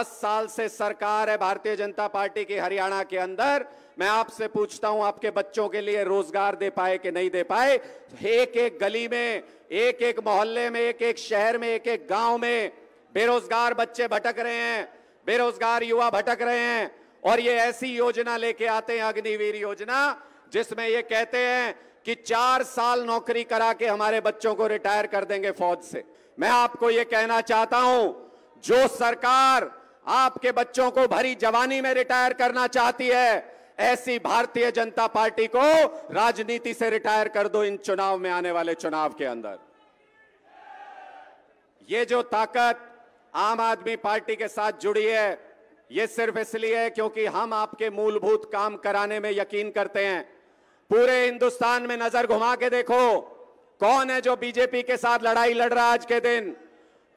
दस साल से सरकार है भारतीय जनता पार्टी की हरियाणा के अंदर मैं आपसे पूछता हूं आपके बच्चों के लिए रोजगार दे पाए कि नहीं दे पाए एक एक गली में एक एक मोहल्ले में एक एक शहर में एक एक गांव में बेरोजगार बच्चे भटक रहे हैं बेरोजगार युवा भटक रहे हैं और ये ऐसी योजना लेके आते हैं अग्निवीर योजना जिसमें ये कहते हैं कि चार साल नौकरी करा के हमारे बच्चों को रिटायर कर देंगे फौज से मैं आपको ये कहना चाहता हूं जो सरकार आपके बच्चों को भरी जवानी में रिटायर करना चाहती है ऐसी भारतीय जनता पार्टी को राजनीति से रिटायर कर दो इन चुनाव में आने वाले चुनाव के अंदर ये जो ताकत आम आदमी पार्टी के साथ जुड़ी है ये सिर्फ इसलिए है क्योंकि हम आपके मूलभूत काम कराने में यकीन करते हैं पूरे हिंदुस्तान में नजर घुमा के देखो कौन है जो बीजेपी के साथ लड़ाई लड़ रहा आज के दिन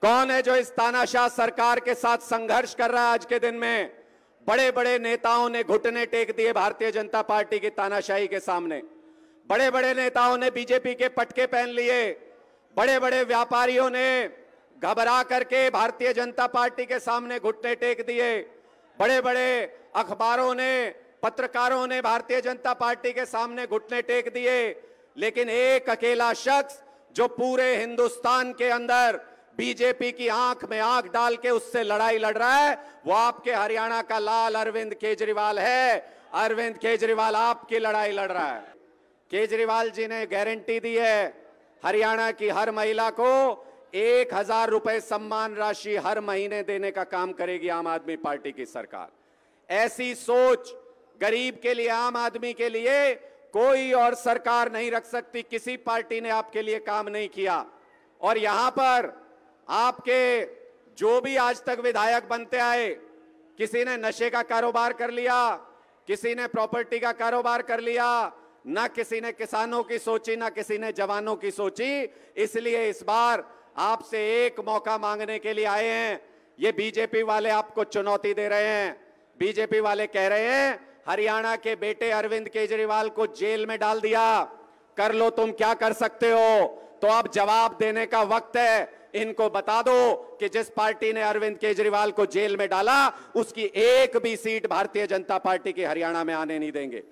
कौन है जो इस तानाशाह सरकार के साथ संघर्ष कर रहा है आज के दिन में बड़े बड़े नेताओं ने घुटने टेक दिए भारतीय जनता पार्टी की तानाशाही के सामने बड़े बड़े नेताओं ने बीजेपी के पटके पहन लिए बड़े बड़े व्यापारियों ने घबरा करके भारतीय जनता पार्टी के सामने घुटने टेक दिए बड़े बड़े अखबारों ने पत्रकारों ने भारतीय जनता पार्टी के सामने घुटने टेक दिए लेकिन एक अकेला शख्स जो पूरे हिंदुस्तान के अंदर बीजेपी की आंख में आंख डाल के उससे लड़ाई लड़ रहा है वो आपके हरियाणा का लाल अरविंद केजरीवाल है अरविंद केजरीवाल आपकी लड़ाई लड़ रहा है केजरीवाल जी ने गारंटी दी है हरियाणा की हर महिला को एक हजार रुपए सम्मान राशि हर महीने देने का काम करेगी आम आदमी पार्टी की सरकार ऐसी सोच गरीब के लिए आम आदमी के लिए कोई और सरकार नहीं रख सकती किसी पार्टी ने आपके लिए काम नहीं किया और यहां पर आपके जो भी आज तक विधायक बनते आए किसी ने नशे का कारोबार कर लिया किसी ने प्रॉपर्टी का कारोबार कर लिया ना किसी ने किसानों की सोची ना किसी ने जवानों की सोची इसलिए इस बार आपसे एक मौका मांगने के लिए आए हैं ये बीजेपी वाले आपको चुनौती दे रहे हैं बीजेपी वाले कह रहे हैं हरियाणा के बेटे अरविंद केजरीवाल को जेल में डाल दिया कर लो तुम क्या कर सकते हो तो अब जवाब देने का वक्त है इनको बता दो कि जिस पार्टी ने अरविंद केजरीवाल को जेल में डाला उसकी एक भी सीट भारतीय जनता पार्टी के हरियाणा में आने नहीं देंगे